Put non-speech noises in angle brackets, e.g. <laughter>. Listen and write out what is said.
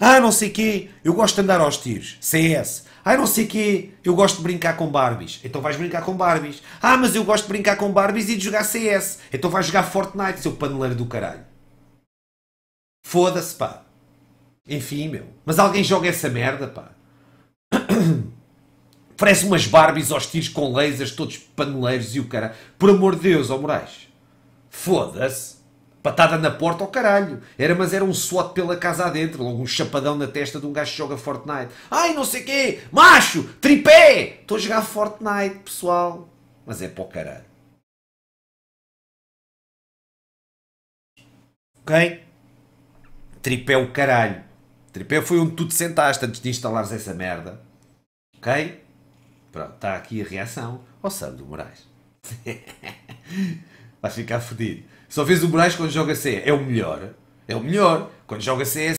Ah, não sei quê, eu gosto de andar aos tiros. CS. Ah, não sei quê, eu gosto de brincar com Barbies. Então vais brincar com Barbies. Ah, mas eu gosto de brincar com Barbies e de jogar CS. Então vais jogar Fortnite, seu paneleiro do caralho. Foda-se, pá. Enfim, meu. Mas alguém joga essa merda, pá. Parece <coughs> umas Barbies aos tiros com lasers, todos paneleiros e o cara. Por amor de Deus, ó oh Moraes. Foda-se. Patada na porta ao oh caralho. Era, mas era um SWAT pela casa adentro. Logo um chapadão na testa de um gajo que joga Fortnite. Ai, não sei quê. Macho, tripé. Estou a jogar Fortnite, pessoal. Mas é para o caralho. Ok? Tripé o caralho. Tripé foi onde tu te sentaste antes de instalares essa merda. Ok? Pronto, está aqui a reação ao Sandro Moraes. <laughs> Vai ficar fodido. Só vês o Braz quando joga c É o melhor. É o melhor. Quando joga CS